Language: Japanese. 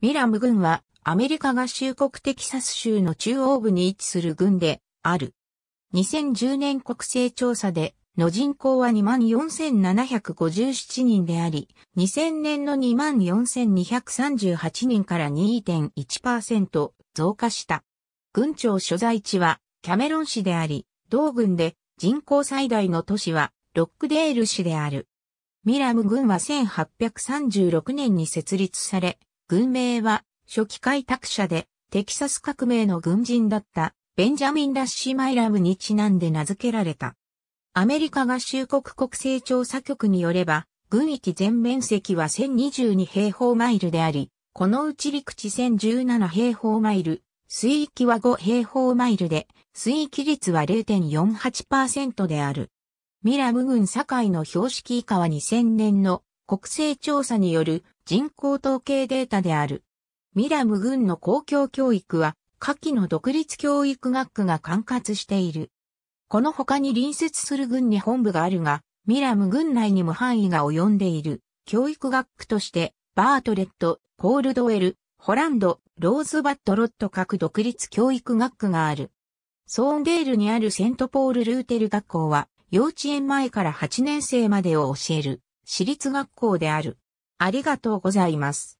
ミラム軍はアメリカ合衆国テキサス州の中央部に位置する軍である。2010年国勢調査での人口は24,757人であり、2000年の24,238人から2.1%増加した。軍庁所在地はキャメロン市であり、同軍で人口最大の都市はロックデール市である。ミラム軍は1836年に設立され、軍名は、初期開拓者で、テキサス革命の軍人だった、ベンジャミン・ラッシュ・マイラムにちなんで名付けられた。アメリカ合衆国国勢調査局によれば、軍域全面積は1022平方マイルであり、このうち陸地1017平方マイル、水域は5平方マイルで、水域率は0.48%である。ミラム軍境の標識以下は2000年の国勢調査による人口統計データである。ミラム軍の公共教育は、下記の独立教育学区が管轄している。この他に隣接する軍に本部があるが、ミラム軍内にも範囲が及んでいる。教育学区として、バートレット、コールドウェル、ホランド、ローズバットロット各独立教育学区がある。ソーンデールにあるセントポール・ルーテル学校は、幼稚園前から8年生までを教える私立学校である。ありがとうございます。